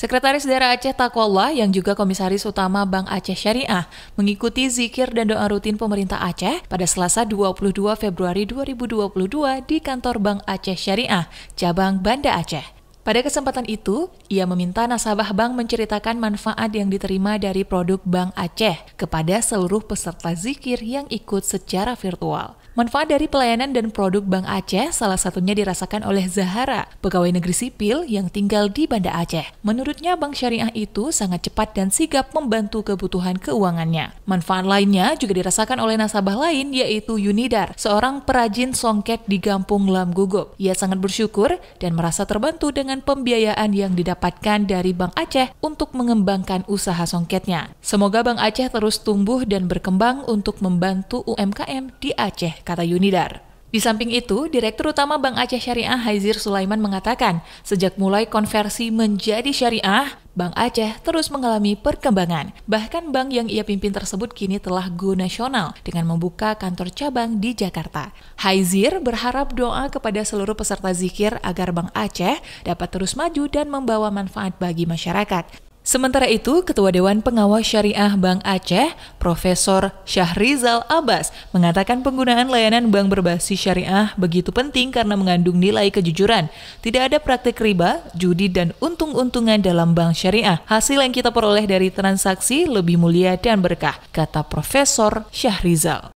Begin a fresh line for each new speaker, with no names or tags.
Sekretaris Daerah Aceh Takwallah yang juga Komisaris Utama Bank Aceh Syariah mengikuti zikir dan doa rutin pemerintah Aceh pada Selasa 22 Februari 2022 di kantor Bank Aceh Syariah, cabang Banda Aceh. Pada kesempatan itu, ia meminta nasabah bank menceritakan manfaat yang diterima dari produk Bank Aceh kepada seluruh peserta zikir yang ikut secara virtual. Manfaat dari pelayanan dan produk Bank Aceh salah satunya dirasakan oleh Zahara, pegawai negeri sipil yang tinggal di Banda Aceh. Menurutnya bank syariah itu sangat cepat dan sigap membantu kebutuhan keuangannya. Manfaat lainnya juga dirasakan oleh nasabah lain yaitu Yunidar, seorang perajin songket di Kampung Lam Gugup. Ia sangat bersyukur dan merasa terbantu dengan pembiayaan yang didapatkan dari Bank Aceh untuk mengembangkan usaha songketnya. Semoga Bank Aceh terus tumbuh dan berkembang untuk membantu UMKM di Aceh, kata Yunidar. Di samping itu, Direktur Utama Bank Aceh Syariah Haizir Sulaiman mengatakan, sejak mulai konversi menjadi syariah, Bank Aceh terus mengalami perkembangan. Bahkan bank yang ia pimpin tersebut kini telah go nasional dengan membuka kantor cabang di Jakarta. Haizir berharap doa kepada seluruh peserta zikir agar Bank Aceh dapat terus maju dan membawa manfaat bagi masyarakat. Sementara itu, Ketua Dewan Pengawas Syariah Bank Aceh, Profesor Syahrizal Abbas, mengatakan penggunaan layanan bank berbasis syariah begitu penting karena mengandung nilai kejujuran. Tidak ada praktik riba, judi, dan untung-untungan dalam bank syariah. Hasil yang kita peroleh dari transaksi lebih mulia dan berkah, kata Profesor Syahrizal.